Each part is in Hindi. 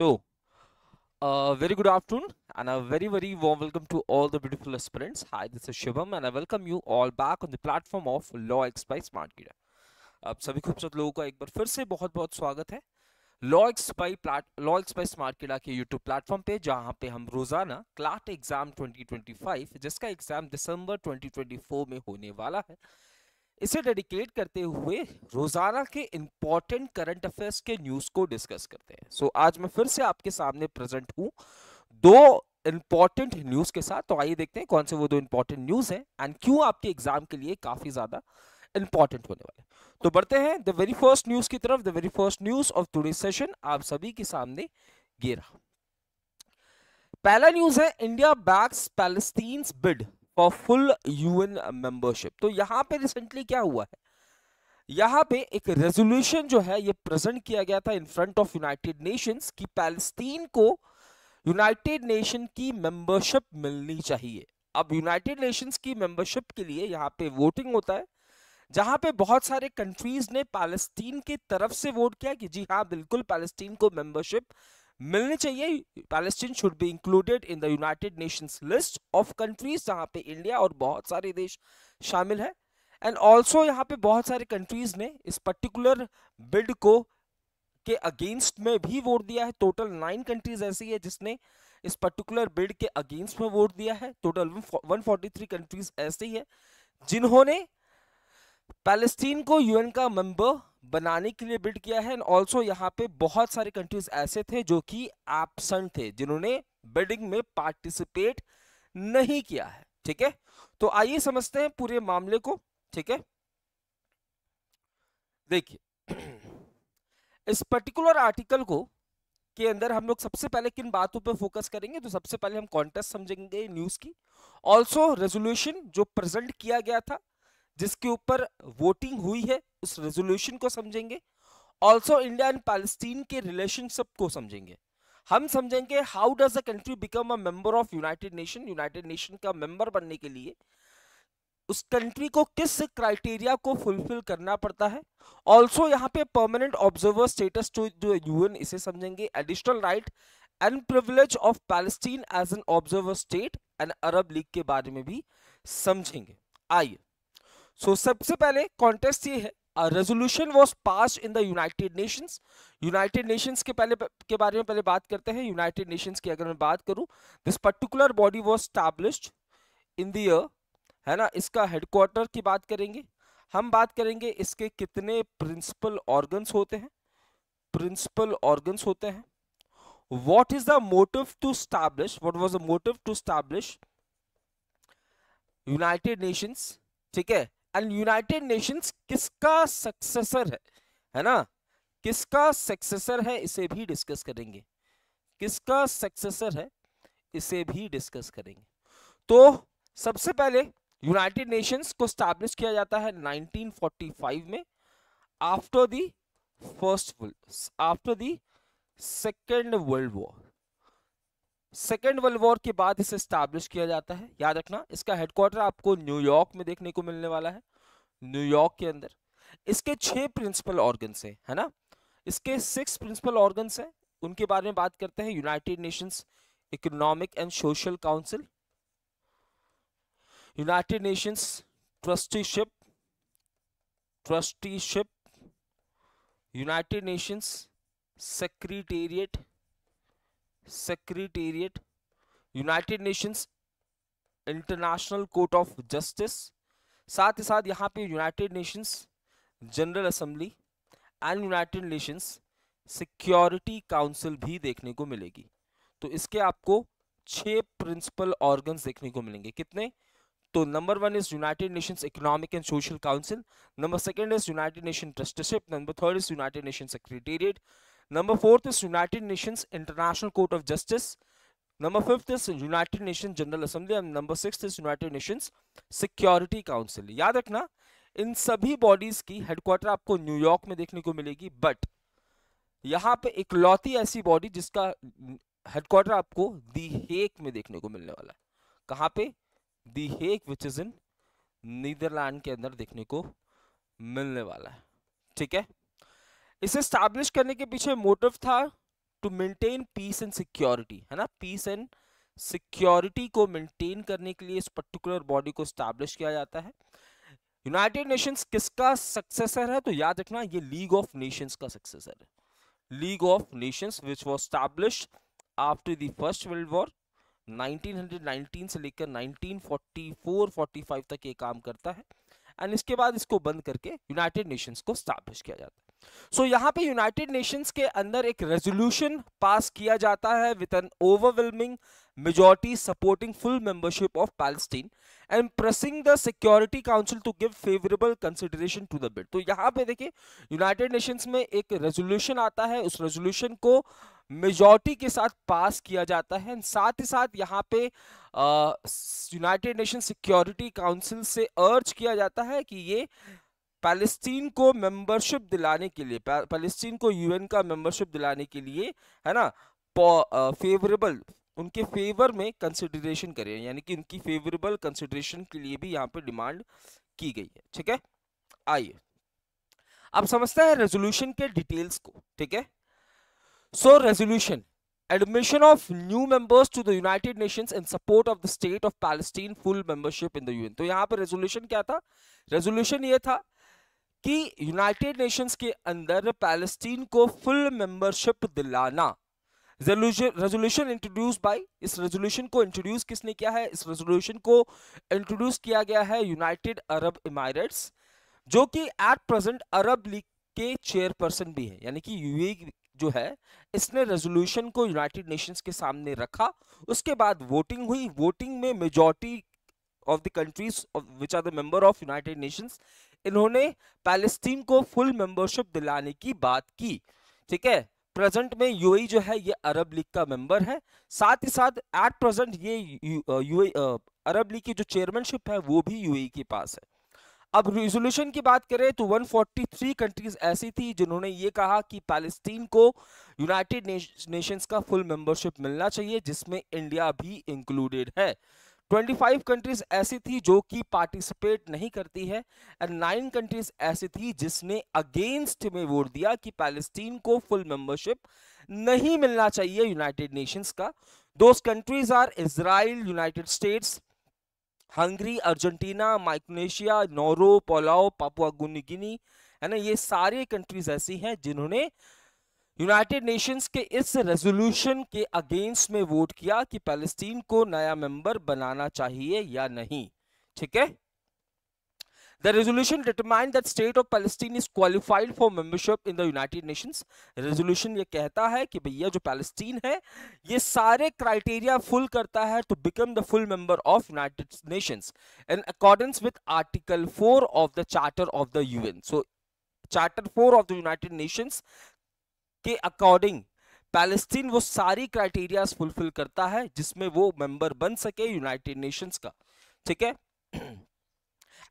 So, a uh, very good afternoon and a very, very warm welcome to all the beautiful aspirants. Hi, this is Shivam and I welcome you all back on the platform of Law X by Smart gear ab sabhi khubsurat लोगों ka ek bar fir se bahut bahut swagat hai law X by plot law X by smart किला के यूट्यूब प्लेटफॉर्म पे जहाँ पे हम रोजाना क्लाट एग्जाम 2025 जिसका एग्जाम दिसंबर 2024 में होने वाला है इसे डेडिकेट करते हुए रोजाना के इंपॉर्टेंट करंट अफेयर्स के न्यूज को डिस्कस करते हैं सो so, आज मैं फिर से आपके सामने प्रेजेंट हूँ दो इंपॉर्टेंट न्यूज के साथ तो आइए देखते हैं कौन से वो दो इंपॉर्टेंट न्यूज है एंड क्यों आपके एग्जाम के लिए काफी ज्यादा इंपॉर्टेंट होने वाले तो बढ़ते हैं द वेरी फर्स्ट न्यूज की तरफ the very first news of today session आप सभी के सामने ये पहला न्यूज है India backs Palestine bid for full UN membership तो यहाँ पे रिसेंटली क्या हुआ है यहाँ पे एक रेजोल्यूशन जो है ये प्रेजेंट किया गया था in front of United Nations कि पैलेस्तीन को यूनाइटेड नेशन की मेंबरशिप मिलनी चाहिए अब यूनाइटेड नेशंस की मेंबरशिप के लिए यहाँ पे वोटिंग होता है जहां पे बहुत सारे कंट्रीज ने पैलेस्टीन के तरफ से वोट किया कि जी हाँ बिल्कुल पैलेस्टीन को मेंबरशिप मिलनी चाहिए Palestine should be included in the United Nations list of countries जहाँ पे इंडिया और बहुत सारे देश शामिल है एंड ऑल्सो यहाँ पे बहुत सारे कंट्रीज ने इस पर्टिकुलर बिल्ड को के अगेंस्ट में भी वोट दिया है टोटल नाइन कंट्रीज ऐसी है जिसने इस पर्टिकुलर बिल्ड के अगेंस्ट में वोट दिया है टोटल 143 कंट्रीज ऐसी है जिन्होंने पैलेस्टीन को यूएन का मेंबर बनाने के लिए बिल्ड किया है एंड ऑल्सो यहाँ पे बहुत सारे कंट्रीज ऐसे थे जो कि एबसेंट थे जिन्होंने बिल्डिंग में पार्टिसिपेट नहीं किया है ठीक है तो आइए समझते हैं पूरे मामले को ठीक है देखिए इस पर्टिकुलर आर्टिकल को के अंदर हम लोग सबसे पहले किन बातों पे फोकस करेंगे तो सबसे पहले हम कॉन्टेस्ट समझेंगे न्यूज़ की ऑल्सो रेजोल्यूशन जो प्रेजेंट किया गया था जिसके ऊपर वोटिंग हुई है उस रेजोल्यूशन को समझेंगे ऑल्सो इंडिया एंड पैलेस्टीन के रिलेशनशिप को समझेंगे हम समझेंगे how does a country become a member of United Nation United Nation का मेंबर बनने के लिए उस कंट्री को किस क्राइटेरिया को फुलफिल करना पड़ता है ऑल्सो यहाँ पे परमानेंट ऑब्जर्वर स्टेटस टू जो यूएन इसे समझेंगे additional right and privilege of Palestine as an observer state and Arab League के बारे में भी समझेंगे आइए सो so, सबसे पहले कॉन्टेस्ट ये है a resolution was passed in the united nations united nations के पहले के बारे में पहले बात करते हैं united nations की अगर मैं बात करूं this particular body was established in the year है ना इसका हेडक्वार्टर की बात करेंगे हम बात करेंगे इसके कितने प्रिंसिपल ऑर्गन्स होते हैं प्रिंसिपल ऑर्गन्स होते हैं what is the motive to establish what was the motive to establish united nations ठीक है एंड यूनाइटेड नेशंस किसका सक्सेसर है है ना किसका सक्सेसर है इसे भी डिस्कस करेंगे किसका सक्सेसर है इसे भी डिस्कस करेंगे तो सबसे पहले यूनाइटेड नेशंस को स्टैब्लिश किया जाता है 1945 में after the first after the second world war second world war के बाद इसे स्टैब्लिश किया जाता है याद रखना इसका हेडक्वार्टर आपको न्यूयॉर्क में देखने को मिलने वाला है न्यूयॉर्क के अंदर इसके छह प्रिंसिपल ऑर्गन्स हैं है ना इसके सिक्स प्रिंसिपल ऑर्गन्स हैं उनके बारे में बात करते हैं United Nations Economic and Social Council United Nations Trusteeship Trusteeship United Nations Secretariat Secretariat United Nations International Court of Justice साथ ही साथ यहाँ पे United Nations General assembly and United Nations Security Council भी देखने को मिलेगी तो इसके आपको छह प्रिंसिपल ऑर्गन्स देखने को मिलेंगे कितने तो number one is United Nations Economic and Social Council number second is United Nation Trusteeship number third is United Nation Secretariat Number fourth is United Nations International Court of Justice. Number fifth is United Nations General Assembly and number sixth is United Nations Security Council. याद रखना इन सभी बॉडीज की हेडक्वार्टर आपको न्यूयॉर्क में देखने को मिलेगी बट यहाँ पे इकलौती ऐसी बॉडी जिसका हेडक्वार्टर आपको दी हेक में देखने को मिलने वाला है कहाँ पे दी हेक विच इज इन नीदरलैंड के अंदर देखने को मिलने वाला है ठीक है इसे स्टैब्लिश करने के पीछे मोटिव था to maintain peace and security है ना पीस एंड सिक्योरिटी को मेंटेन करने के लिए इस पर्टिकुलर बॉडी को स्टैब्लिश किया जाता है यूनाइटेड नेशंस किसका सक्सेसर है तो याद रखना ये लीग ऑफ नेशंस का सक्सेसर है league of nations which was established after the first world war 1919 से लेकर 1944-45 तक ये काम करता है एंड इसके बाद इसको बंद करके यूनाइटेड नेशंस को स्टैब्लिश किया जाता है सो so, यहाँ पे यूनाइटेड नेशंस के अंदर एक रेजोल्यूशन पास किया जाता है with an overwhelming majority supporting full membership of Palestine and pressing the security council to give favourable consideration to the bid तो यहाँ पे देखिए यूनाइटेड नेशंस में एक रेजोल्यूशन आता है उस रेजोल्यूशन को मेजोरिटी के साथ पास किया जाता है साथ ही साथ यहाँ पे यूनाइटेड नेशन सिक्योरिटी काउंसिल से अर्ज किया जाता है कि ये पैलेस्टीन को मेंबरशिप दिलाने के लिए पैलेस्टीन को यूएन का मेंबरशिप दिलाने के लिए है ना फेवरेबल उनके फेवर में कंसिडरेशन करें यानी कि उनकी फेवरेबल कंसिडरेशन के लिए भी यहाँ पर डिमांड की गई है ठीक है आइए अब समझते हैं रेजोल्यूशन के डिटेल्स को ठीक है so resolution admission of new members to the United Nations in support of the state of Palestine full membership in the UN तो यहाँ पर रेजोल्यूशन क्या था रेजोल्यूशन ये था कि यूनाइटेड नेशंस के अंदर पैलेस्टीन को फुल मेंबरशिप दिलाना रेजोल्यूशन इंट्रोड्यूस बाय इस रेजोल्यूशन को इंट्रोड्यूस किसने किया है इस रेजोल्यूशन को इंट्रोड्यूस किया गया है यूनाइटेड अरब इमारेट्स जो कि एट प्रेजेंट अरब लीग के चेयरपर्सन भी है यानी कि यूएई e जो है इसने रेजोल्यूशन को यूनाइटेड नेशंस के सामने रखा उसके बाद वोटिंग हुई वोटिंग में majority of the countries which are the member of United Nations इन्होंने पैलेस्टीन को फुल मेंबरशिप दिलाने की बात की ठीक है प्रेजेंट में यूएई जो है ये अरब लीग का मेंबर है साथ ही साथ एट प्रेजेंट ये यूएई अरब लीग की जो चेयरमैनशिप है वो भी यूएई के पास है अब रिजोल्यूशन की बात करें तो 143 कंट्रीज ऐसी थी जिन्होंने ये कहा कि पैलेस्टीन को यूनाइटेड नेशंस का फुल मेंबरशिप मिलना चाहिए जिसमें इंडिया भी इंक्लूडेड है 25 कंट्रीज ऐसी थी जो कि पार्टिसिपेट नहीं करती है एंड नाइन कंट्रीज ऐसी थी जिसने अगेंस्ट में वोट दिया कि पैलेस्टीन को फुल मेंबरशिप नहीं मिलना चाहिए यूनाइटेड नेशंस का those countries are Israel United States Hungary Argentina Micronesia Nauru Palau Papua New Guinea है ना ये सारी कंट्रीज ऐसी हैं जिन्होंने यूनाइटेड नेशंस के इस रेजोल्यूशन के अगेंस्ट में वोट किया कि पैलेस्टीन को नया मेंबर बनाना चाहिए या नहीं ठीक है The resolution determined that state of Palestine is qualified for membership in the United Nations. Resolution ये कहता है कि भैया जो पैलेस्टीन है ये सारे क्राइटेरिया फुल करता है to become the full member of United Nations in accordance with article four of the charter of the UN so charter four of the United Nations के अकॉर्डिंग पैलेस्टीन वो सारी क्राइटेरिया फुलफिल करता है जिसमें वो मेंबर बन सके यूनाइटेड नेशंस का ठीक है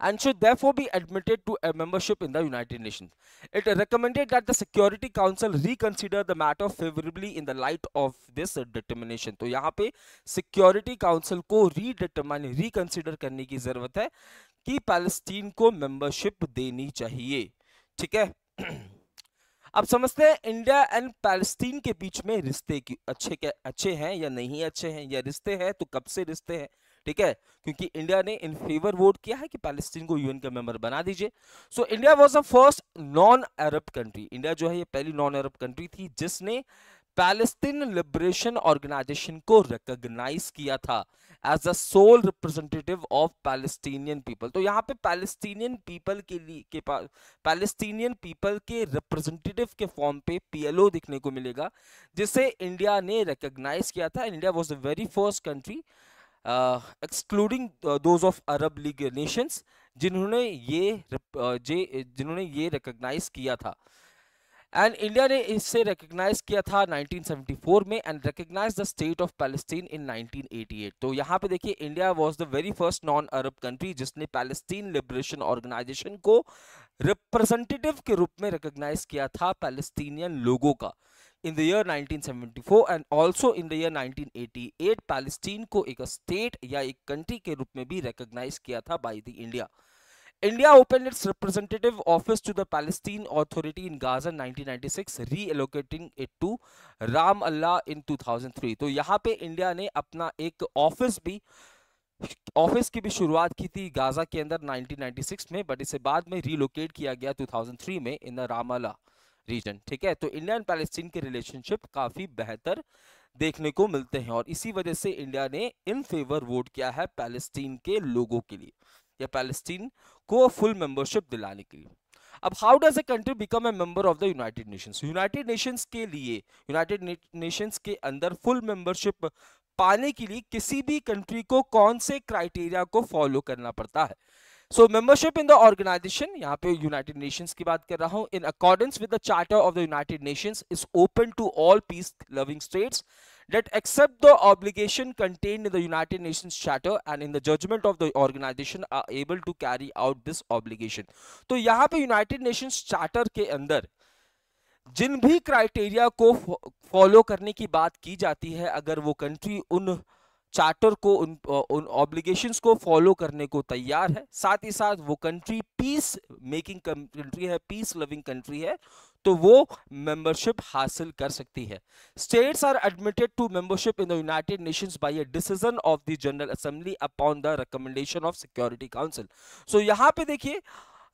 and should therefore be admitted to a membership in the United Nations. It recommended that the Security Council reconsider the matter favorably in the light of this determination. to yahan pe Security Council ko redetermine reconsider karne ki zarurat hai ki palestine ko membership deni chahiye theek hai अब समझते हैं इंडिया एंड पैलेस्टीन के बीच में रिश्ते अच्छे क्या अच्छे हैं या नहीं अच्छे हैं या रिश्ते हैं तो कब से रिश्ते हैं ठीक है क्योंकि इंडिया ने इन फेवर वोट किया है कि पैलेस्टीन को यूएन का मेंबर बना दीजिए so India was the first non Arab country India जो है ये पहली नॉन अरब कंट्री थी जिसने पैलेस्तीन लिबरेशन ऑर्गेनाइजेशन को रिकॉग्नाइज किया था as a sole representative of Palestinian people तो यहाँ पे पैलेस्टीनियन पीपल के लिए के पास पैलेस्टीनियन पीपल के रिप्रेजेंटेटिव के फॉर्म पे पीएलओ देखने को मिलेगा जिसे इंडिया ने रिकॉग्नाइज किया था India was the very first country excluding those of Arab League nations जिन्होंने ये uh, जिन्होंने ये रिकॉग्नाइज किया था एंड इंडिया ने इससे रिकग्नाइज किया था 1974 में and recognise the state of Palestine in 1988 तो यहाँ पे देखिए India was the very first non Arab country जिसने पैलेस्टीन लिबरेशन ऑर्गेनाइजेशन को रिप्रेजेंटेटिव के रूप में रिकग्नाइज किया था पैलेस्टीनियन लोगों का in the year 1974 and also in the year 1988 Palestine को एक स्टेट या एक कंट्री के रूप में भी रिकग्नाइज किया था by the India India opened its representative office to the Palestine Authority in Gaza in 1996, reallocating it to Ram Allah in 2003. तो यहाँ पे इंडिया ने अपना एक ऑफिस भी ऑफिस की भी शुरुआत की थी गाजा के अंदर 1996 में बट इसे बाद में रिलोकेट किया गया 2003 में इन द रामाला रीजन ठीक है तो इंडिया एंड पैलेस्टीन के रिलेशनशिप काफ़ी बेहतर देखने को मिलते हैं और इसी वजह से इंडिया ने इन फेवर वोट किया है पैलेस्टीन के लोगों के लिए या पैलेस्टीन को फुल मेंबरशिप दिलाने के लिए अब how does a country become a member of the United Nations United Nations के लिए यूनाइटेड नेशंस के अंदर फुल मेंबरशिप पाने के लिए किसी भी कंट्री को कौन से क्राइटेरिया को फॉलो करना पड़ता है so membership in the organisation यहाँ पे यूनाइटेड नेशंस की बात कर रहा हूँ in accordance with the charter of the United Nations is open to all peace loving states that accept the obligation contain in the United Nations charter and in the judgement of the organisation are able to carry out this obligation तो यहाँ पे यूनाइटेड नेशंस चार्टर के अंदर जिन भी क्राइटेरिया को फॉलो करने की बात की जाती है अगर वो कंट्री उन चार्टर को उन उन ऑब्लिगेशंस को फॉलो करने को तैयार है साथ ही साथ वो कंट्री पीस मेकिंग कंट्री है पीस लविंग कंट्री है तो वो मेंबरशिप हासिल कर सकती है states are admitted to membership in the United Nations by a decision of the general assembly upon the recommendation of security council so यहाँ पे देखिए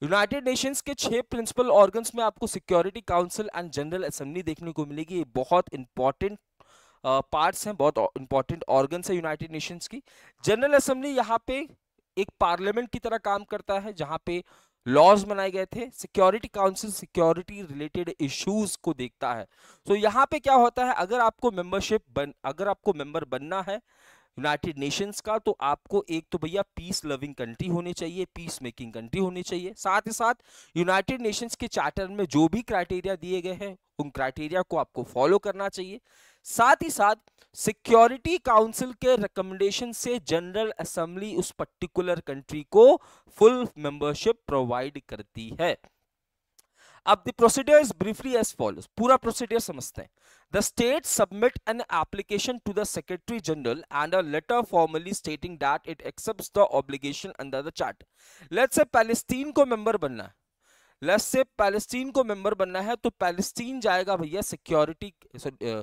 यूनाइटेड नेशंस के छह प्रिंसिपल ऑर्गन्स में आपको security council and general assembly देखने को मिलेगी ये बहुत इंपॉर्टेंट पार्ट्स हैं बहुत इंपॉर्टेंट ऑर्गन्स है यूनाइटेड नेशंस की जनरल असेंबली यहाँ पे एक पार्लियामेंट की तरह काम करता है जहाँ पे लॉज बनाए गए थे security council security related issues को देखता है तो so, यहाँ पे क्या होता है अगर आपको मेंबरशिप बन अगर आपको मेंबर बनना है यूनाइटेड नेशंस का तो आपको एक तो भैया पीस लविंग कंट्री होनी चाहिए पीस मेकिंग कंट्री होनी चाहिए साथ ही साथ यूनाइटेड नेशंस के चार्टर में जो भी क्राइटेरिया दिए गए हैं उन क्राइटेरिया को आपको फॉलो करना चाहिए साथ ही साथ सिक्योरिटी काउंसिल के रिकमेंडेशन से जनरल असेंबली उस पर्टिकुलर कंट्री को फुल मेंबरशिप प्रोवाइड करती है अब the procedure is briefly as follows पूरा प्रोसीडियर समझते हैं the state submit an application to the secretary general and a letter formally stating that it accept the obligation under the charter let's say Palestine को मेंबर बनना लेट्स से पैलेस्टीन को मेंबर बनना है तो पैलेस्टीन जाएगा भैया सिक्योरिटी सॉरी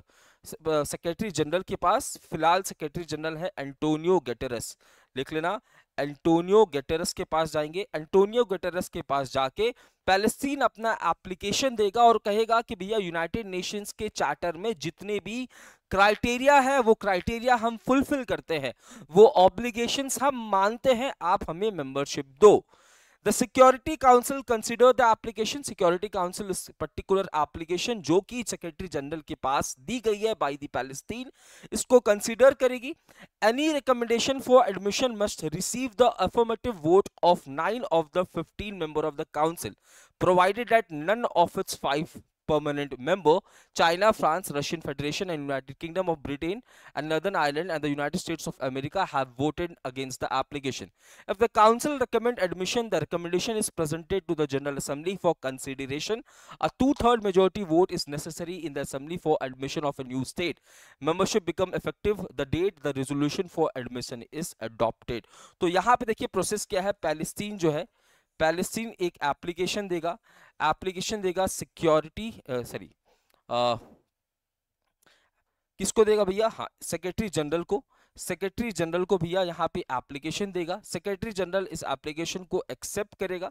सेक्रेटरी जनरल के पास फिलहाल सेक्रेटरी जनरल है एंटोनियो गेटेरस लिख लेना एंटोनियो गेटेरस के पास जाएंगे एंटोनियो गेटेरस के पास जाके पैलेस्टीन अपना एप्लीकेशन देगा और कहेगा कि भैया यूनाइटेड नेशंस के चार्टर में जितने भी क्राइटेरिया है वो क्राइटेरिया हम फुलफिल करते हैं वो ऑब्लिगेशंस हम मानते हैं आप हमें मेंबरशिप दो the security council consider the application security council particular application जो कि सेक्रेटरी जनरल के पास दी गई है बाई द पैलेस्तीन इसको कंसिडर करेगी any recommendation for admission must receive the affirmative vote of nine of the fifteen member of the council provided that none of its five permanent member China, France, Russian Federation and United Kingdom of Britain and Northern Ireland and the United States of America have voted against the application. If the Council recommend admission, the recommendation is presented to the General Assembly for consideration. A two-third majority vote is necessary in the Assembly for admission of a new state. Membership become effective the date the resolution for admission is adopted. to yahan pe dekhiye process kya hai palestine jo hai Palestine एक एप्लीकेशन देगा एप्लीकेशन देगा सिक्योरिटी सॉरी किसको देगा भैया हाँ सेक्रेटरी जनरल को सेक्रेटरी जनरल को भैया यहाँ पे एप्लीकेशन देगा सेक्रेटरी जनरल इस एप्लीकेशन को एक्सेप्ट करेगा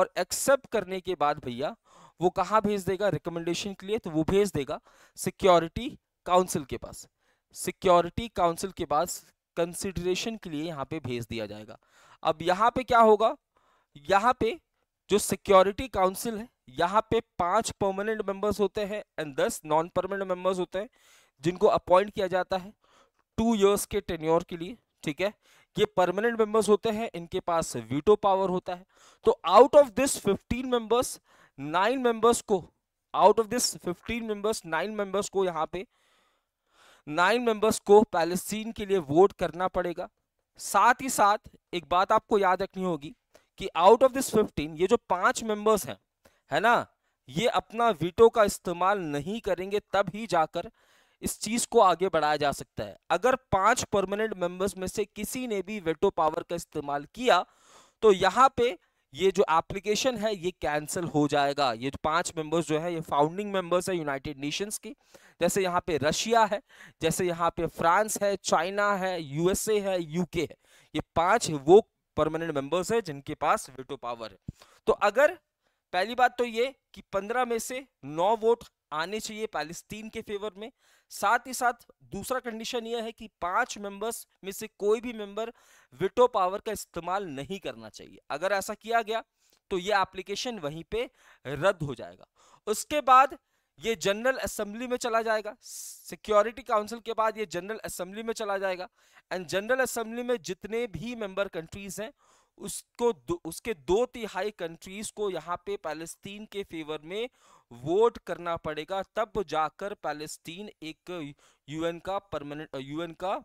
और एक्सेप्ट करने के बाद भैया वो कहाँ भेज देगा रिकमेंडेशन के लिए तो वो भेज देगा सिक्योरिटी काउंसिल के पास सिक्योरिटी काउंसिल के पास कंसिडरेशन के लिए यहाँ पे भेज दिया जाएगा अब यहाँ पे क्या होगा यहाँ पे जो सिक्योरिटी काउंसिल है यहाँ पे पांच परमानेंट मेंबर्स होते हैं एंड दस नॉन परमानेंट मेंबर्स होते हैं जिनको अपॉइंट किया जाता है टू इयर्स के टेन्योर के लिए ठीक है ये परमानेंट मेंबर्स होते हैं इनके पास वीटो पावर होता है तो out of this fifteen members nine members को out of this fifteen members nine members को यहाँ पे नाइन मेंबर्स को पैलेस्टीन के लिए वोट करना पड़ेगा साथ ही साथ एक बात आपको याद रखनी होगी कि आउट ऑफ दिस फिफ्टीन ये जो पांच मेंबर्स हैं है ना ये अपना वीटो का इस्तेमाल नहीं करेंगे तब ही जाकर इस चीज को आगे बढ़ाया जा सकता है अगर पांच परमानेंट मेंबर्स में से किसी ने भी वेटो पावर का इस्तेमाल किया तो यहाँ पे ये जो एप्लीकेशन है ये कैंसिल हो जाएगा ये पांच मेंबर्स जो है ये फाउंडिंग मेंबर्स है यूनाइटेड नेशंस की जैसे यहाँ पे रशिया है जैसे यहाँ पे फ्रांस है चाइना है यूएसए है यूके है ये पांच वो परमानेंट मेंबर्स है जिनके पास वेटो पावर है तो अगर पहली बात तो ये कि पंद्रह में से नौ वोट आने चाहिए पैलेस्तीन के फेवर में साथ ही साथ दूसरा कंडीशन यह है कि पांच मेंबर्स में से कोई भी मेंबर विटो पावर का इस्तेमाल नहीं करना चाहिए अगर ऐसा किया गया तो यह एप्लीकेशन वहीं पे रद्द हो जाएगा उसके बाद ये जनरल असेंबली में चला जाएगा सिक्योरिटी काउंसिल के बाद ये जनरल असेंबली में चला जाएगा एंड जनरल असेंबली में जितने भी मेंबर कंट्रीज हैं उसको दो, उसके दो तिहाई कंट्रीज को यहाँ पे पैलेस्तीन के फेवर में वोट करना पड़ेगा तब जाकर पैलेस्तीन एक यूएन का परमानेंट यूएन का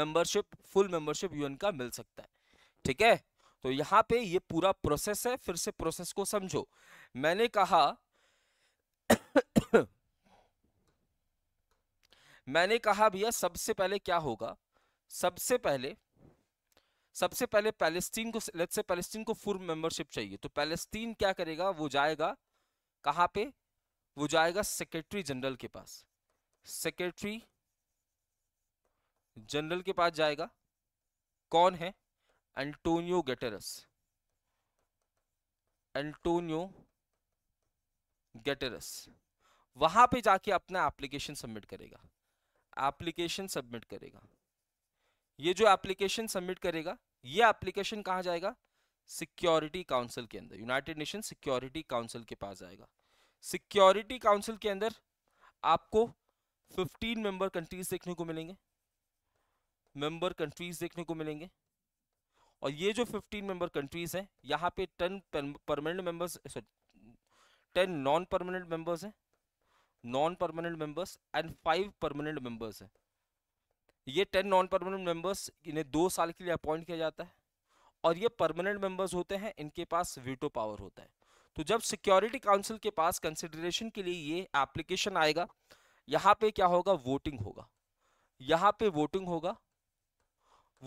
मेंबरशिप फुल मेंबरशिप यूएन का मिल सकता है ठीक है तो यहाँ पे ये पूरा प्रोसेस है फिर से प्रोसेस को समझो मैंने कहा मैंने कहा भैया सबसे पहले क्या होगा सबसे पहले सबसे पहले पैलेस्टीन को लेट्स से पैलेस्टीन को फुल मेंबरशिप चाहिए तो पैलेस्टीन क्या करेगा वो जाएगा कहां पे वो जाएगा सेक्रेटरी जनरल के पास सेक्रेटरी जनरल के पास जाएगा कौन है एंटोनियो गेटेरस एंटोनियो गेटरस वहां पे जाके अपना एप्लीकेशन सबमिट करेगा एप्लीकेशन सबमिट करेगा ये जो एप्लीकेशन सबमिट करेगा ये एप्लीकेशन कहाँ जाएगा सिक्योरिटी काउंसिल के अंदर यूनाइटेड नेशन सिक्योरिटी काउंसिल के पास जाएगा सिक्योरिटी काउंसिल के अंदर आपको 15 मेंबर कंट्रीज देखने को मिलेंगे मेंबर कंट्रीज देखने को मिलेंगे और ये जो 15 मेंबर कंट्रीज हैं यहाँ पे 10 permanent members sorry ten non permanent members हैं non permanent members and five permanent members हैं ये टेन नॉन परमानेंट मेंबर्स इन्हें दो साल के लिए अपॉइंट किया जाता है और ये परमानेंट मेंबर्स होते हैं इनके पास वीटो पावर होता है तो जब सिक्योरिटी काउंसिल के पास कंसिडरेशन के लिए ये एप्लीकेशन आएगा यहाँ पे क्या होगा वोटिंग होगा यहाँ पे वोटिंग होगा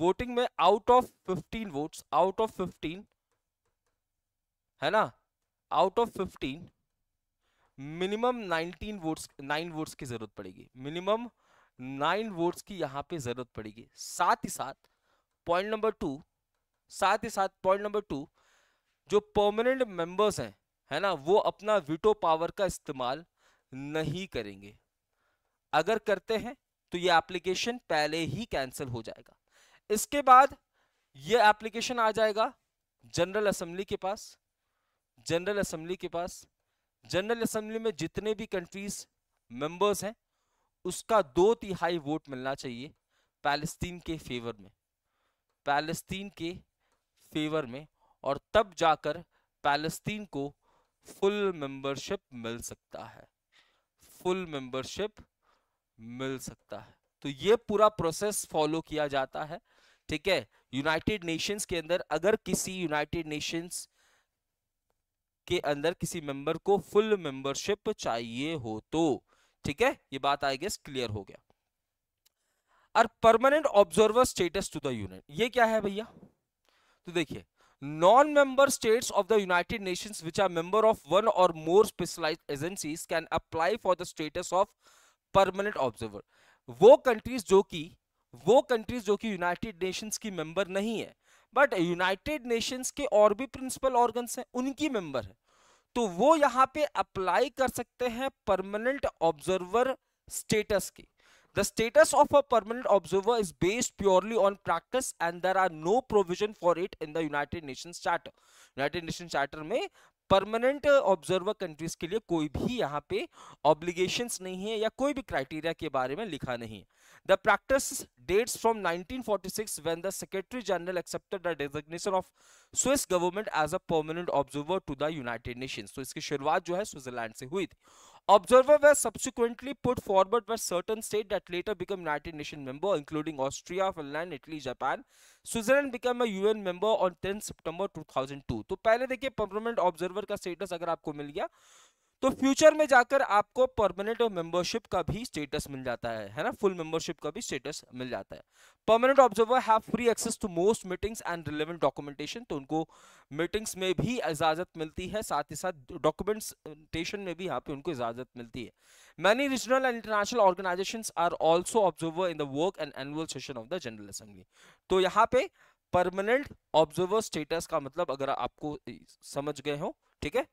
वोटिंग में out of 15 votes out of 15 है ना out of fifteen minimum nineteen votes nine votes की जरूरत पड़ेगी मिनिमम नाइन वोट्स की यहाँ पे जरूरत पड़ेगी साथ ही साथ पॉइंट नंबर टू साथ ही साथ पॉइंट नंबर टू जो परमानेंट मेंबर्स हैं है ना वो अपना विटो पावर का इस्तेमाल नहीं करेंगे अगर करते हैं तो ये एप्लीकेशन पहले ही कैंसिल हो जाएगा इसके बाद ये एप्लीकेशन आ जाएगा जनरल असेंबली के पास जनरल असम्बली के पास जनरल असम्बली में जितने भी कंट्रीज मेंबर्स हैं उसका दो तिहाई वोट मिलना चाहिए पैलेस्तीन के फेवर में पैलेस्तीन के फेवर में और तब जाकर पैलेस्तीन को फुल मेंबरशिप मिल सकता है फुल मेंबरशिप मिल सकता है तो ये पूरा प्रोसेस फॉलो किया जाता है ठीक है यूनाइटेड नेशंस के अंदर अगर किसी यूनाइटेड नेशंस के अंदर किसी मेंबर को फुल मेंबरशिप चाहिए हो तो ठीक है ये बात आई गेस क्लियर हो गया और permanent observer status to the union ये क्या है भैया तो देखिए non member states of the United Nations which are member of one or more specialised agencies can apply for the status of permanent observer वो कंट्रीज जो कि वो कंट्रीज जो कि यूनाइटेड नेशंस की मेंबर नहीं है बट यूनाइटेड नेशंस के और भी प्रिंसिपल ऑर्गन हैं उनकी मेंबर है तो वो यहाँ पे अप्लाई कर सकते हैं परमानेंट ऑब्जर्वर स्टेटस की the status of a permanent observer is based purely on practice and there are no provision for it in the United Nation charter United Nation charter में परमानेंट ऑब्जर्वर कंट्रीज के लिए कोई भी यहाँ पे ऑब्लिगेशंस नहीं है या कोई भी क्राइटेरिया के बारे में लिखा नहीं the practice dates from 1946 when the Secretary General accepted the designation of Swiss government as a permanent observer to the United Nations. तो so, इसकी शुरुआत जो है स्विट्जरलैंड से हुई थी Observer were subsequently put forward by certain state that later become United nation member, including Austria, Finland, Italy, Japan. Switzerland became a UN member on 10 September 2002. to pehle dekhiye permanent observer ka status agar aapko mil gaya तो फ्यूचर में जाकर आपको परमानेंट मेंबरशिप का भी स्टेटस मिल जाता है है ना फुल मेंबरशिप का भी स्टेटस मिल जाता है permanent observer have free access to most meetings and relevant documentation तो उनको मीटिंग्स में भी इजाजत मिलती है साथ ही साथ डॉक्यूमेंटेशन में भी यहाँ पे उनको इजाजत मिलती है many regional and international organisation are also observer in the work and annual session of the general assembly तो यहाँ पे परमानेंट ऑब्जर्वर स्टेटस का मतलब अगर आपको समझ गए हो ठीक है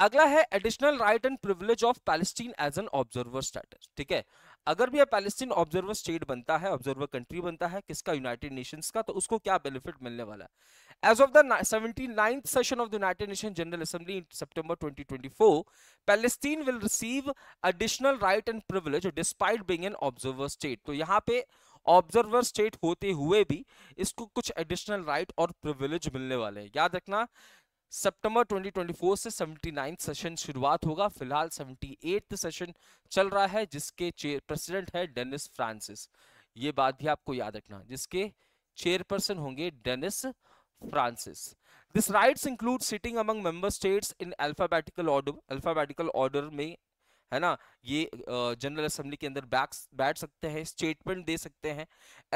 अगला है additional right and privilege of Palestine as an observer status ठीक है अगर भी पैलेस्टीन ऑब्जर्वर स्टेट बनता है ऑब्जर्वर कंट्री बनता है किसका यूनाइटेड नेशंस का तो उसको क्या बेनिफिट मिलने वाला है as of the seventy session of the United Nation general assembly in September 2024 Palestine will receive additional right and privilege despite being an observer state तो यहाँ पे ऑब्जर्वर स्टेट होते हुए भी इसको कुछ एडिशनल राइट और प्रिविलेज मिलने वाले हैं याद रखना सितंबर 2024 से 79 सेशन शुरुआत होगा फिलहाल 78 सेशन चल रहा है जिसके चेयर प्रेसिडेंट है डेनिस फ्रांसिस ये बात भी आपको याद रखना जिसके चेयरपर्सन होंगे Dennis Francis this rights include sitting among member states in alphabetical order alphabetical order में है ना ये जनरल असेंबली के अंदर बैठ सकते हैं स्टेटमेंट दे सकते हैं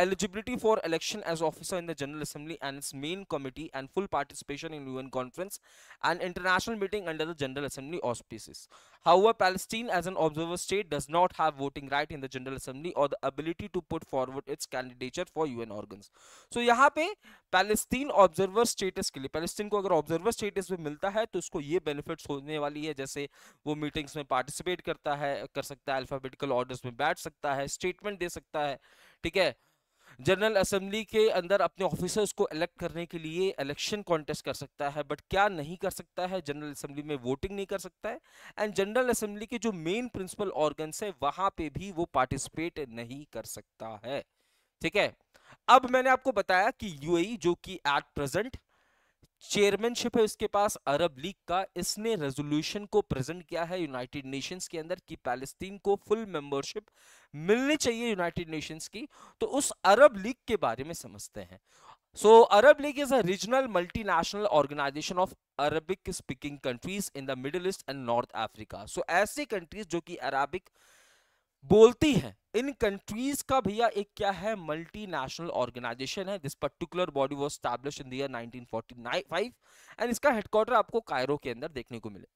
eligibility for election as officer in the general assembly and its main committee and full participation in UN conference and international meeting under the general assembly auspices however Palestine as an observer state does not have voting right in the general assembly or the ability to put forward its candidature for UN organs so यहाँ पे पैलेस्तीन ऑब्जर्वर स्टेटस के लिए पैलेस्तीन को अगर ऑब्जर्वर स्टेटस में मिलता है तो उसको ये बेनिफिट्स होने वाली है जैसे वो मीटिंग्स में पार्टिसिपेट करता है कर सकता है अल्फाबेटिकल ऑर्डर्स में बैठ सकता है स्टेटमेंट दे सकता है ठीक है जनरल असेंबली के अंदर अपने ऑफिसर्स को इलेक्ट करने के लिए इलेक्शन कॉन्टेस्ट कर सकता है बट क्या नहीं कर सकता है जनरल असेंबली में वोटिंग नहीं कर सकता है एंड जनरल असेंबली के जो मेन प्रिंसिपल ऑर्गन्स है वहां पे भी वो पार्टिसिपेट नहीं कर सकता है ठीक है अब मैंने आपको बताया कि यूएई e जो कि एट प्रेजेंट चेयरमैनशिप है उसके पास अरब लीग का इसने रेजोल्यूशन को प्रेजेंट किया है यूनाइटेड नेशंस के अंदर कि पैलेस्तीन को फुल मेंबरशिप मिलनी चाहिए यूनाइटेड नेशंस की तो उस अरब लीग के बारे में समझते हैं so Arab League is a regional multinational organisation of Arabic speaking countries in the Middle East and North Africa so ऐसी कंट्रीज जो कि अरबिक बोलती हैं इन कंट्रीज का भैया एक क्या है मल्टीनेशनल ऑर्गेनाइजेशन है this particular body was establish in there and इसका हेडक्वार्टर आपको कायरो के अंदर देखने को मिले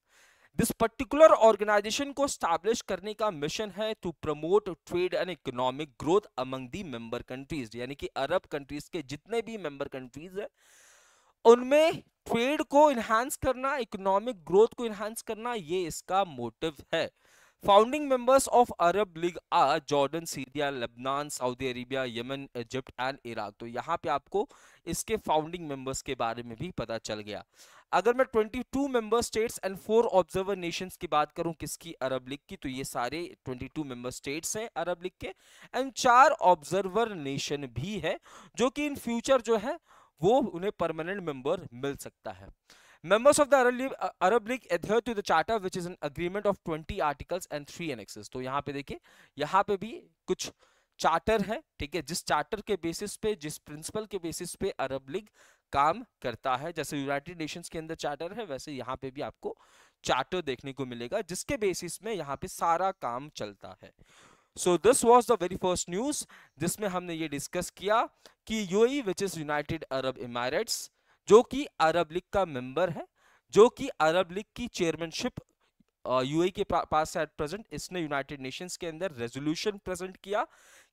दिस पर्टिकुलर ऑर्गेनाइजेशन को स्टैब्लिश करने का मिशन है to promote trade and economic growth among the member countries यानी कि अरब कंट्रीज के जितने भी मेंबर कंट्रीज है उनमें ट्रेड को इन्हांस करना इकोनॉमिक ग्रोथ को इन्हांस करना ये इसका मोटिव है Founding members of Arab League are Jordan, Syria Lebanon Saudi Arabia Yemen Egypt and Iraq तो यहाँ पे आपको इसके फाउंडिंग मेंबर्स के बारे में भी पता चल गया अगर मैं 22 member states and four observer nations की बात करूं किसकी अरब लीग की तो ये सारे 22 मेंबर स्टेट्स हैं अरब लीग के एंड चार ऑब्जर्वर नेशन भी है जो कि इन फ्यूचर जो है वो उन्हें परमानेंट मेंबर मिल सकता है Members of the Arab Arab League adhere to the charter which is an agreement of 20 articles and 3 annexes तो यहाँ पे देखिए यहाँ पे भी कुछ चार्टर है ठीक है जिस चार्टर के बेसिस पे जिस प्रिंसिपल के बेसिस पे अरब लीग काम करता है जैसे यूनाइटेड नेशंस के अंदर चार्टर है वैसे यहाँ पे भी आपको चार्टर देखने को मिलेगा जिसके बेसिस में यहाँ पे सारा काम चलता है so this was the very first news जिसमें हमने ये डिस्कस किया कि UAE which is United Arab Emirates जो कि अरब लीग का मेंबर है जो कि अरब लीग की चेयरमैनशिप यूए e के पास है एट प्रेजेंट इसने यूनाइटेड नेशंस के अंदर रेजोल्यूशन प्रेजेंट किया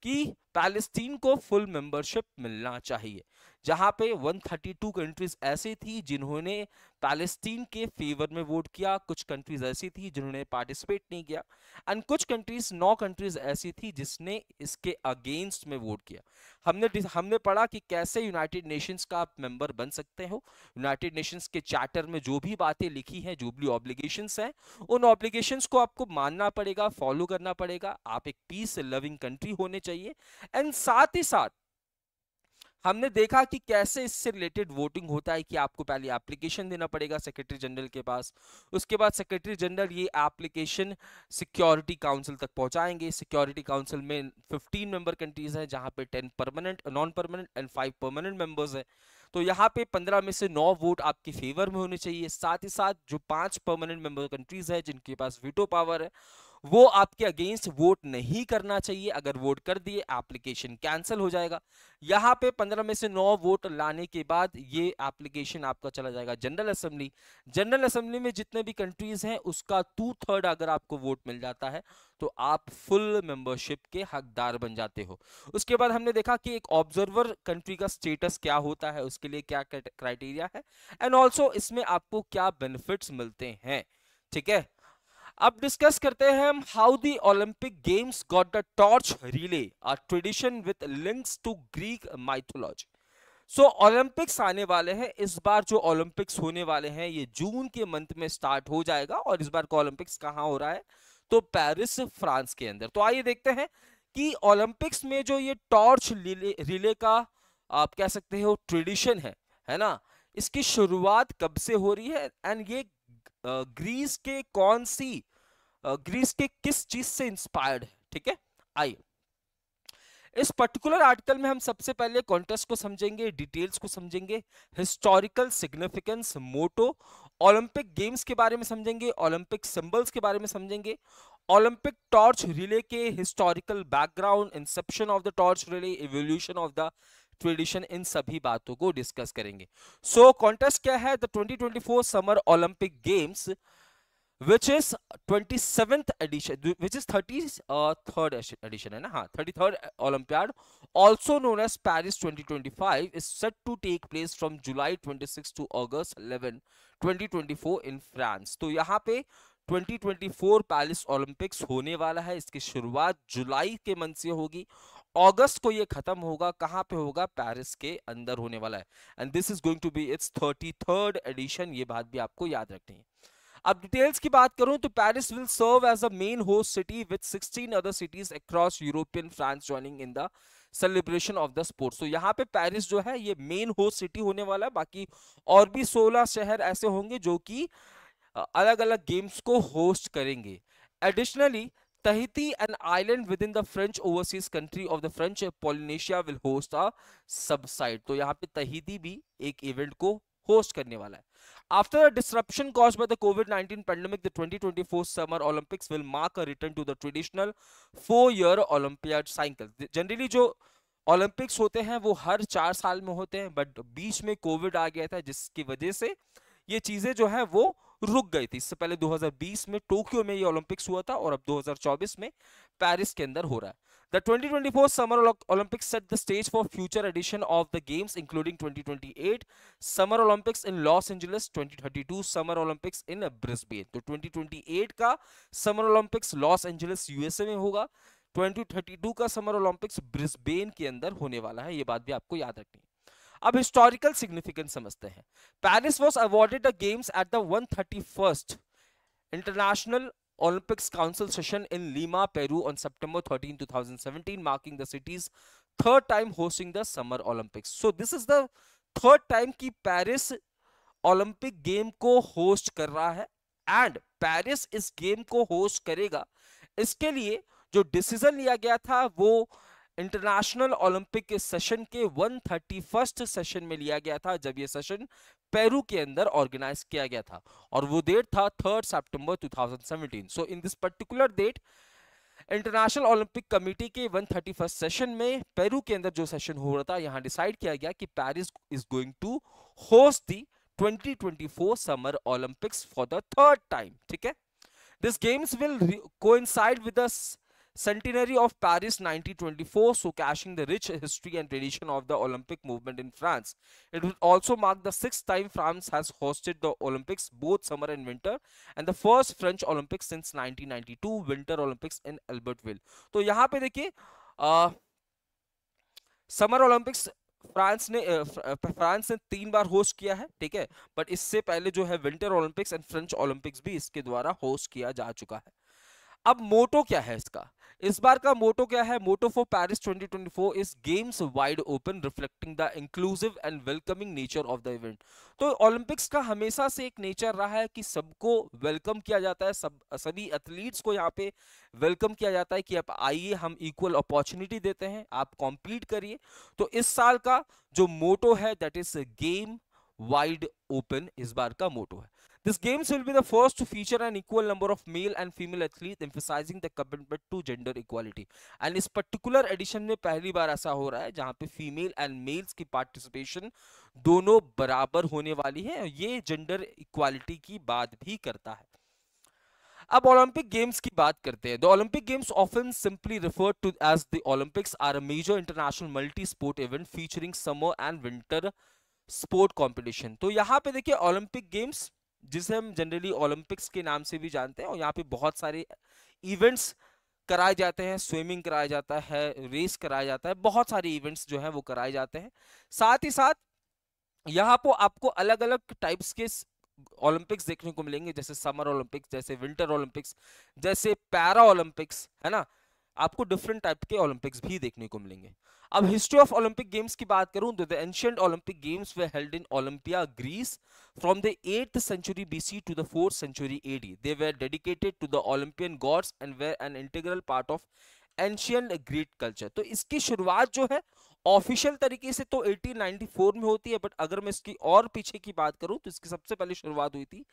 कि पैलेस्टीन को फुल मेंबरशिप मिलना चाहिए जहां पे 132 कंट्रीज ऐसी थी जिन्होंने पैलेस्टीन के फेवर में वोट किया कुछ कंट्रीज ऐसी थी जिन्होंने पार्टिसिपेट नहीं किया एंड कुछ कंट्रीज नौ कंट्रीज ऐसी थी जिसने इसके अगेंस्ट में वोट किया हमने हमने पढ़ा कि कैसे यूनाइटेड नेशंस का आप मेंबर बन सकते हो यूनाइटेड नेशंस के चार्टर में जो भी बातें लिखी हैं जो भी ऑब्लिगेशन हैं उन ऑब्लिगेशन को आपको मानना पड़ेगा फॉलो करना पड़ेगा आप एक पीस लविंग कंट्री होने चाहिए चाहिए एंड साथ ही साथ हमने देखा कि कैसे इससे रिलेटेड वोटिंग होता है कि आपको पहले एप्लीकेशन देना पड़ेगा सेक्रेटरी जनरल के पास उसके बाद सेक्रेटरी जनरल ये एप्लीकेशन सिक्योरिटी काउंसिल तक पहुंचाएंगे सिक्योरिटी काउंसिल में 15 मेंबर कंट्रीज हैं जहां पे 10 permanent non permanent and 5 permanent members हैं तो यहाँ पे पंद्रह में से नौ वोट आपके फेवर में होने चाहिए साथ ही साथ जो पांच परमानेंट मेंबर कंट्रीज है जिनके पास वीटो पावर है वो आपके अगेंस्ट वोट नहीं करना चाहिए अगर वोट कर दिए एप्लीकेशन कैंसिल हो जाएगा यहाँ पे पंद्रह में से नौ वोट लाने के बाद ये एप्लीकेशन आपका चला जाएगा जनरल असेंबली जनरल असेंबली में जितने भी कंट्रीज हैं उसका टू थर्ड अगर आपको वोट मिल जाता है तो आप फुल मेंबरशिप के हकदार बन जाते हो उसके बाद हमने देखा कि एक ऑब्जर्वर कंट्री का स्टेटस क्या होता है उसके लिए क्या क्राइटेरिया है एंड ऑल्सो इसमें आपको क्या बेनिफिट्स मिलते हैं ठीक है अब डिस्कस करते हैं हम how the Olympic games got the torch relay a tradition with links to Greek mythology so Olympics आने वाले हैं इस बार जो ओलंपिक्स होने वाले हैं ये जून के मंथ में स्टार्ट हो जाएगा और इस बार का ओलंपिक्स कहाँ हो रहा है तो पेरिस फ्रांस के अंदर तो आइए देखते हैं कि ओलंपिक्स में जो ये टॉर्च रिले, रिले का आप कह सकते हो ट्रेडिशन है है ना इसकी शुरुआत कब से हो रही है एंड ये ग्रीस के कौन सी ग्रीस के किस चीज से इंस्पायर्ड है ठीक है आइए इस पर्टिकुलर आर्टिकल में हम सबसे पहले कॉन्टेस्ट को समझेंगे डिटेल्स को समझेंगे historical significance motto Olympic games के बारे में समझेंगे ओलंपिक सिंबल्स के बारे में समझेंगे ओलंपिक टॉर्च रिले के historical background inception of the torch relay evolution of the tradition इन सभी बातों को डिस्कस करेंगे सो so, कॉन्टेस्ट क्या है twenty twenty four summer Olympic games which is twenty seventh edition which is thirty third edition है ना हाँ thirty third Olympiad also known as Paris twenty twenty five is set to take place from July twenty six 2024 Paris Olympics होने वाला है इसकी शुरुआत जुलाई के मंथ से होगी अगस्त को ये खत्म होगा कहाँ पे होगा पेरिस के अंदर होने वाला है and this is going to be it's thirty third edition ये बात भी आपको याद रखनी है अब डिटेल्स की बात करूं तो Paris will serve as a main host city with 16 other cities across European France joining in the celebration of the sports तो यहाँ पे पेरिस जो है ये मेन होस्ट सिटी होने वाला है बाकी और भी 16 शहर ऐसे होंगे जो कि अलग अलग गेम्स को होस्ट करेंगे additionally Tahiti, an island within the French overseas country of the French Polynesia, will host a subside. तो यहाँ पे तहिती भी एक इवेंट को होस्ट करने वाला है after disruption caused by the COVID 19 pandemic the 2024 summer Olympics will mark a return to the traditional four year Olympiad cycle generally जो ओलंपिक्स होते हैं वो हर चार साल में होते हैं बट बीच में कोविड आ गया था जिसकी वजह से ये चीजें जो है वो रुक गई थी इससे पहले 2020 में टोक्यो में ये ओलंपिक्स हुआ था और अब 2024 में पेरिस के अंदर हो रहा है The 2024 Summer Olympics set the stage for future edition of the games including 2028 Summer Olympics in Los Angeles 2032 Summer Olympics in Brisbane तो 2028 का Summer Olympics Los Angeles USA में होगा 2032 का Summer Olympics ब्रिस्बेन के अंदर होने वाला है ये बात भी आपको याद रखनी है अब हिस्टोरिकल सिग्निफिकेंस समझते हैं Paris was awarded games at the one international Olympics council session in Lima Peru on September thirteen two thousand seventeen marking the city's third time hosting the summer Olympics so this is the third time की पेरिस ओलंपिक गेम को होस्ट कर रहा है एंड पेरिस इस गेम को होस्ट करेगा इसके लिए जो डिसीजन लिया गया था वो इंटरनेशनल ओलंपिक के सेशन के 131 सेशन में लिया गया था जब यह सेशन पेरू के अंदर ऑर्गेनाइज किया गया था और वो डेट था थर्ड सितंबर 2017 so in this particular date international Olympic committee के 131 सेशन में पेरू के अंदर जो सेशन हो रहा था यहाँ डिसाइड किया गया कि Paris is going to host the 2024 summer Olympics for the third time ठीक है this games will coincide with the centenary of Paris 1924 so cashing the rich history and tradition of the Olympic movement in France it will also mark the six time France has hosted the Olympics both summer and winter and the first French Olympics since 1992 winter Olympics in Albertville तो यहां पे देखिए समर ओलंपिक्स फ्रांस ने फ्रांस ने तीन बार होस्ट किया है ठीक है बट इससे पहले जो है winter Olympics and French Olympics भी इसके द्वारा होस्ट किया जा चुका है अब मोटो क्या है इसका इस बार का मोटो क्या है motto for Paris 2024 is games wide open reflecting the inclusive and welcoming nature of the event तो ओलंपिक्स का हमेशा से एक नेचर रहा है कि सबको वेलकम किया जाता है सब सभी एथलीट्स को यहाँ पे वेलकम किया जाता है कि आप आइए हम इक्वल अपॉर्चुनिटी देते हैं आप कॉम्पीट करिए तो इस साल का जो मोटो है that is game wide open इस बार का मोटो है This games will be the first to feature an equal number of male and female athletes, emphasizing the commitment to gender equality. And इस particular edition में पहली बार ऐसा हो रहा है जहाँ पे female and males की participation दोनों बराबर होने वाली है ये gender equality की बात भी करता है अब ओलंपिक गेम्स की बात करते हैं the Olympic games often simply referred to as the Olympics are a major international multi sport event featuring summer and winter sport competition तो यहाँ पे देखिए ओलंपिक गेम्स जिसे हम जनरली ओलंपिक्स के नाम से भी जानते हैं और यहाँ पे बहुत सारे इवेंट्स कराए जाते हैं स्विमिंग कराया जाता है रेस कराया जाता है बहुत सारे इवेंट्स जो है वो कराए जाते हैं साथ ही साथ यहाँ पर आपको अलग अलग टाइप्स के ओलंपिक्स देखने को मिलेंगे जैसे समर ओलंपिक्स जैसे विंटर ओलंपिक्स जैसे पैरा ओलंपिक्स है ना आपको डिफरेंट टाइप के ओलंपिक्स भी देखने को मिलेंगे अब हिस्ट्री ऑफ ओलंपिक गेम्स की बात करूं तो the ancient Olympic games were held in Olympia Greece from the eighth century BC to the fourth century AD they were dedicated to the Olympian gods and were an integral part of ancient Greek culture तो इसकी शुरुआत जो है ऑफिशियल तरीके से तो 1894 में होती है बट अगर मैं इसकी और पीछे की बात करूं तो इसकी सबसे पहले शुरुआत हुई थी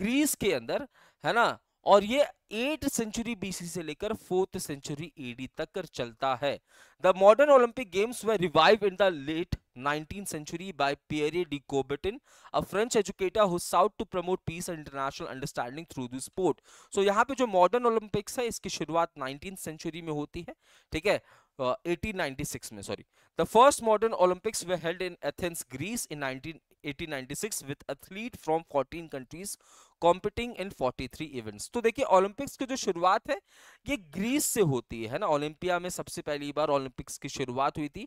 ग्रीस के अंदर है ना और ये एट सेंचुरी बीसी से लेकर फोर्थ सेंचुरी एडी तक कर चलता है the modern Olympic games were revive in the late 19th century by Pierre de Coubertin, a French educator who sought to promote peace and international understanding through the sport. So यहाँ पे जो modern Olympics है इसकी शुरुआत 19th century में होती है ठीक है uh, 1896 में sorry the first modern Olympics were held in Athens Greece in 1896 with athlete from 14 countries competing in 43 events तो देखिए ओलंपिक्स की जो शुरुआत है ये ग्रीस से होती है ना ओलंपिया में सबसे पहली बार ओलंपिक्स की शुरुआत हुई थी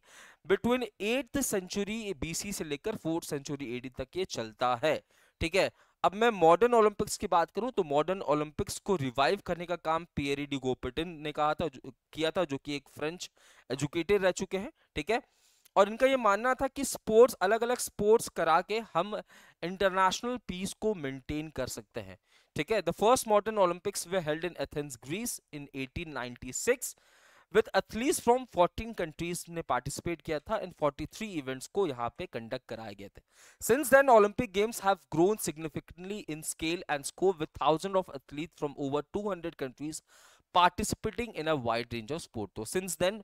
बिटवीन एट्थ सेंचुरी बीसी से लेकर फोर्थ सेंचुरी एडी तक ये चलता है ठीक है अब मैं मॉडर्न ओलंपिक्स की बात करूं तो मॉडर्न ओलंपिक्स को रिवाइव करने का काम पियरी डी गोपेटिन ने कहा था किया था जो कि एक फ्रेंच एजुकेटेड रह चुके हैं ठीक है और इनका ये मानना था कि स्पोर्ट्स अलग अलग स्पोर्ट्स करा के हम इंटरनेशनल पीस को मेंटेन कर सकते हैं ठीक है the first modern Olympics were held in Athens Greece in 1896 with athletes from 14 countries ने पार्टिसिपेट किया था इन 43 इवेंट्स को यहाँ पे कंडक्ट कराए गए थे since then Olympic games have grown significantly in scale and scope with thousand of athlete from over 200 countries participating in a wide range of sport तो सिंस देन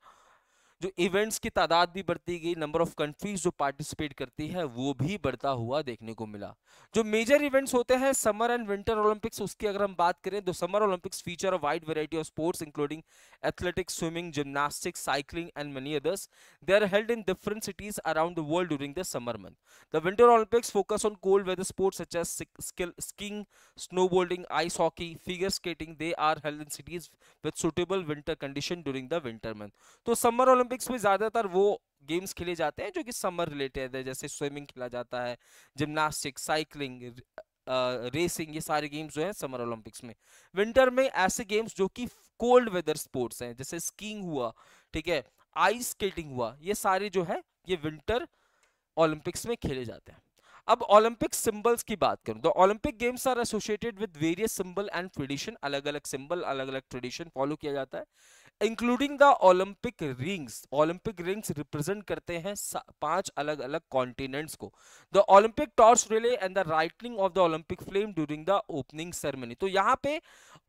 जो इवेंट्स की तादाद भी बढ़ती गई नंबर ऑफ कंट्रीज जो पार्टिसिपेट करती है वो भी बढ़ता हुआ देखने को मिला जो मेजर इवेंट्स होते हैं समर एंड विंटर ओलंपिक्स उसकी अगर हम बात करें तो summer Olympics feature a wide variety of sports including athletics swimming gymnastics cycling and many others they are held in different cities around the world during the summer month the winter Olympics focus on cold weather sports such as skiing snowboarding ice hockey figure skating they are held in cities with suitable winter condition during the winter month तो समर ओलंपिक ओलंपिक्स में ज़्यादातर वो गेम्स खेले जाते हैं जो कि समर रिलेटेड है जैसे स्विमिंग खेला जाता है जिमनास्टिक साइकिलिंग रेसिंग ये सारे गेम्स जो है समर ओलंपिक्स में विंटर में ऐसे गेम्स जो कि कोल्ड वेदर स्पोर्ट्स हैं जैसे स्कीइंग हुआ ठीक है आइस स्केटिंग हुआ ये सारे जो है ये विंटर ओलंपिक्स में खेले जाते हैं अब ओलंपिक सिंबल्स की बात करूं तो Olympic games are associated with various symbol and tradition अलग अलग सिंबल अलग अलग ट्रेडिशन फॉलो किया जाता है including the Olympic rings Olympic rings represent करते हैं पांच अलग अलग कॉन्टिनेंट्स को the Olympic torch relay and the lighting of the Olympic flame during the opening ceremony तो यहाँ पे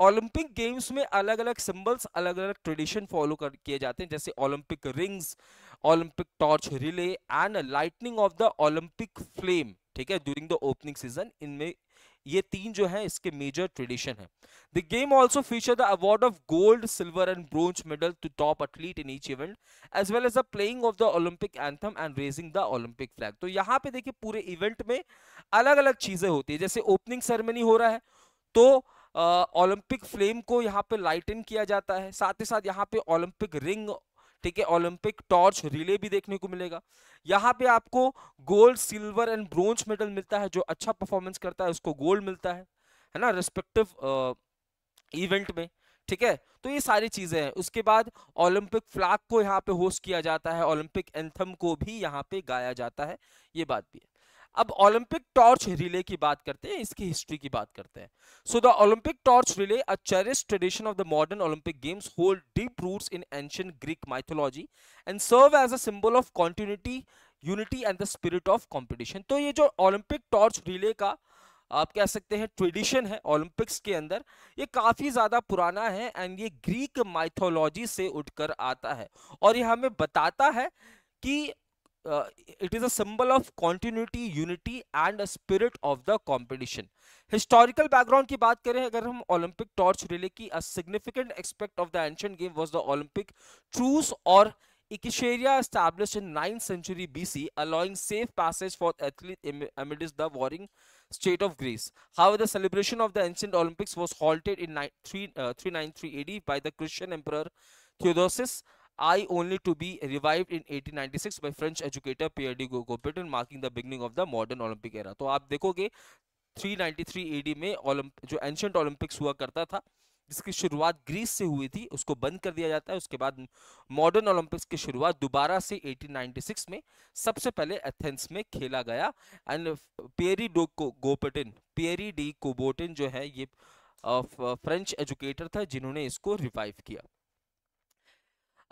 ओलंपिक गेम्स में अलग अलग सिंबल्स अलग अलग ट्रेडिशन फॉलो कर किए जाते हैं जैसे Olympic rings Olympic torch relay and lighting of the Olympic flame ठीक है ड्यूरिंग द ओपनिंग सीजन इनमें ये तीन जो है इसके मेजर ट्रेडिशन है the game also feature the award of gold silver and bronze medal to top athlete in each event as well as the playing of the Olympic anthem and raising the Olympic flag तो यहाँ पे देखिए पूरे इवेंट में अलग अलग चीजें होती है जैसे ओपनिंग सेरेमनी हो रहा है तो ओलंपिक फ्लेम को यहाँ पे लाइटन किया जाता है साथ ही साथ यहाँ पे ओलंपिक रिंग ठीक है ओलंपिक टॉर्च रिले भी देखने को मिलेगा यहाँ पे आपको gold silver and bronze medal मिलता है जो अच्छा परफॉर्मेंस करता है उसको गोल्ड मिलता है है ना रेस्पेक्टिव इवेंट में ठीक है तो ये सारी चीजें हैं उसके बाद ओलंपिक फ्लैग को यहाँ पे होस्ट किया जाता है ओलंपिक एंथम को भी यहाँ पे गाया जाता है ये बात भी है अब ओलंपिक टॉर्च रिले की बात करते हैं इसकी हिस्ट्री की बात करते हैं so the Olympic torch relay a cherish tradition of the modern Olympic games hold deep roots in ancient Greek mythology and serve as a symbol of continuity unity and the spirit of competition तो ये जो ओलंपिक टॉर्च रिले का आप कह सकते हैं ट्रेडिशन है ओलंपिक्स के अंदर ये काफ़ी ज़्यादा पुराना है एंड ये ग्रीक माइथोलॉजी से उठकर आता है और ये हमें बताता है कि uh, it is a symbol of continuity unity and a spirit of the competition historical background की बात करें अगर हम Olympic torch relay की a significant aspect of the ancient game was the Olympic truce or Ichthyophora established in 9th century BC allowing safe passage for athletes amidst the warring state of Greece. However, the celebration of the ancient Olympics was halted in 393 uh, AD by the Christian emperor Theodosius I only to be revived in 1896 by French educator Pierre de Coubertin marking the beginning of the modern Olympic era तो आप देखोगे 393 एडी में ओलंप जो एंशंट ओलंपिक्स हुआ करता था जिसकी शुरुआत ग्रीस से हुई थी उसको बंद कर दिया जाता है उसके बाद मॉडर्न ओलंपिक्स की शुरुआत दोबारा से 1896 में सबसे पहले एथेंस में खेला गया and Pierre de Coubertin Pierre de Coubertin जो है ये फ्रेंच एजुकेटर था जिन्होंने इसको रिवाइव किया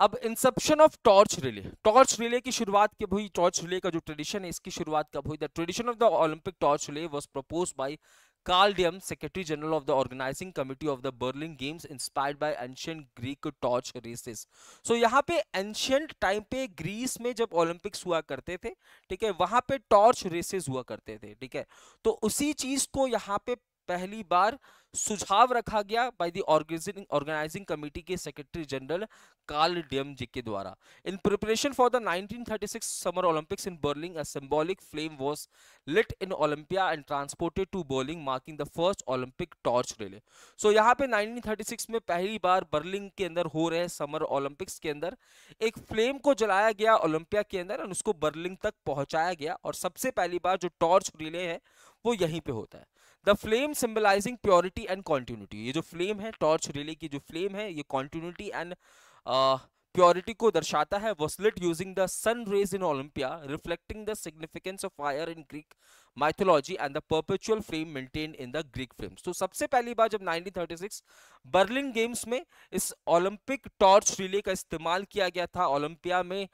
अब inception of torch relay torch relay की शुरुआत कब हुई टॉर्च रिले का जो ट्रेडिशन है इसकी शुरुआत कब हुई the tradition of the Olympic torch relay was propose by Carl Diem secretary general of the organising committee of the Berlin games inspired by ancient Greek torch races so यहाँ पे ancient टाइम पे ग्रीस में जब ओलंपिक्स हुआ करते थे ठीक है वहाँ पे टॉर्च रेसेस हुआ करते थे ठीक है तो उसी चीज को यहाँ पे पहली बार सुझाव रखा गया by the organising organising committee के secretary general Carl Diem ji के द्वारा in preparation for the 1936 summer Olympics in Berlin a symbolic flame was lit in Olympia and transported to Berlin marking the first Olympic torch relay so यहाँ पे 1936 में पहली बार बर्लिन के अंदर हो रहे समर ओलंपिक्स के अंदर एक फ्लेम को जलाया गया ओलंपिया के अंदर और उसको बर्लिन तक पहुंचाया गया और सबसे पहली बार जो टॉर्च रिले है वो यहीं पे होता है the flame symbolising purity and continuity ये जो फ्लेम है टॉर्च रिले की जो फ्लेम है ये कॉन्टिन्यूटी एंड प्योरिटी को दर्शाता है was lit using the sun rays in Olympia reflecting the significance of fire in Greek mythology and the perpetual flame maintain in the Greek film तो सबसे पहली बार जब 1936 बर्लिन गेम्स में इस ओलंपिक टॉर्च रिले का इस्तेमाल किया गया था ओलंपिया में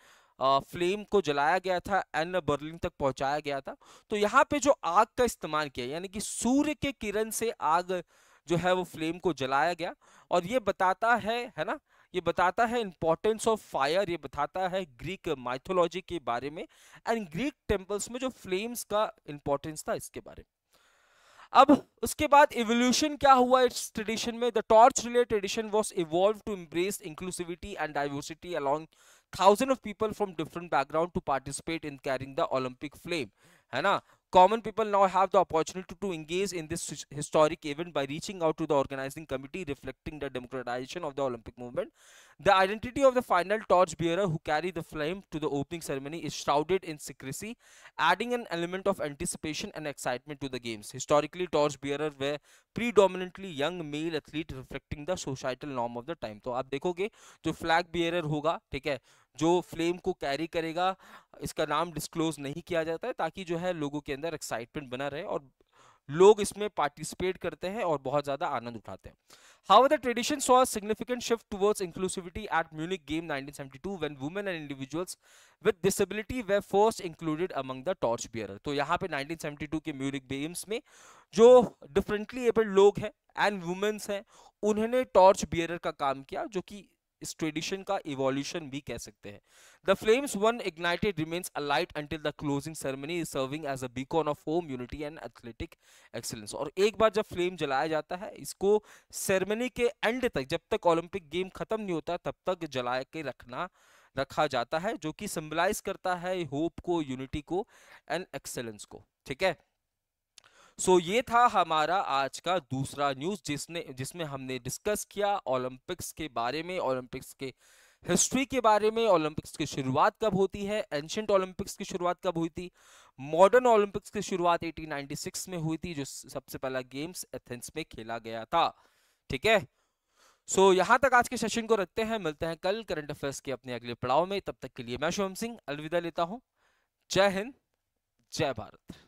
फ्लेम को जलाया गया था एंड बर्लिन तक पहुंचाया गया था तो यहाँ पे जो आग का इस्तेमाल किया यानी कि सूर्य के किरण से आग जो है वो फ्लेम को जलाया गया और ये बताता है है ना ये बताता है इंपॉर्टेंस ऑफ फायर ये बताता है ग्रीक माइथोलॉजी के बारे में एंड ग्रीक टेम्पल्स में जो फ्लेम्स का इंपॉर्टेंस था इसके बारे में अब उसके बाद इवोल्यूशन क्या हुआ इस ट्रेडिशन में the torch relay tradition was evolve to impress inclusivity and diversity along thousands of people from different background to participate in carrying the Olympic flame. है ना common people now have the opportunity to engage in this historic event by reaching out to the organizing committee reflecting the democratization of the olympic movement The identity of the final torch bearer who carried the flame to the opening ceremony is shrouded in secrecy, adding an element of anticipation and excitement to the games. Historically, torch bearers were predominantly young male athletes, reflecting the societal norm of the time. So, आप देखोगे जो flag bearer होगा ठीक है जो फ्लेम को कैरी करेगा इसका नाम डिस्क्लोज नहीं किया जाता है ताकि जो है लोगों के अंदर एक्साइटमेंट बना रहे और लोग इसमें पार्टिसिपेट करते हैं और बहुत ज्यादा आनंद उठाते हैं how the tradition saw significant shift towards inclusivity at Munich game 1972 when women and individuals with disability were first included among the torch bearer तो यहाँ पे 1972 के म्यूनिक गेम्स में जो डिफरेंटली एबल्ड लोग हैं एंड वुमेन्स हैं उन्होंने टॉर्च बियर का काम किया जो कि इस ट्रेडिशन का इवोल्यूशन भी कह सकते हैं the flames once ignited remains alight until the closing ceremony is serving as a beacon of hope unity and athletic excellence और एक बार जब फ्लेम जलाया जाता है इसको सेरेमनी के एंड तक जब तक ओलंपिक गेम खत्म नहीं होता तब तक जला के रखना रखा जाता है जो कि सिम्बलाइज करता है होप को यूनिटी को एंड एक्सेलेंस को ठीक है सो so, ये था हमारा आज का दूसरा न्यूज़ जिसने जिसमें हमने डिस्कस किया ओलंपिक्स के बारे में ओलंपिक्स के हिस्ट्री के बारे में ओलंपिक्स की शुरुआत कब होती है एंशंट ओलंपिक्स की शुरुआत कब हुई थी मॉडर्न ओलंपिक्स की शुरुआत 1896 में हुई थी जो सबसे पहला गेम्स एथेंस में खेला गया था ठीक है सो so, यहाँ तक आज के सेशन को रखते हैं मिलते हैं कल करंट अफेयर्स के अपने अगले पड़ाव में तब तक के लिए मैं शुभम सिंह अलविदा लेता हूँ जय हिंद जय भारत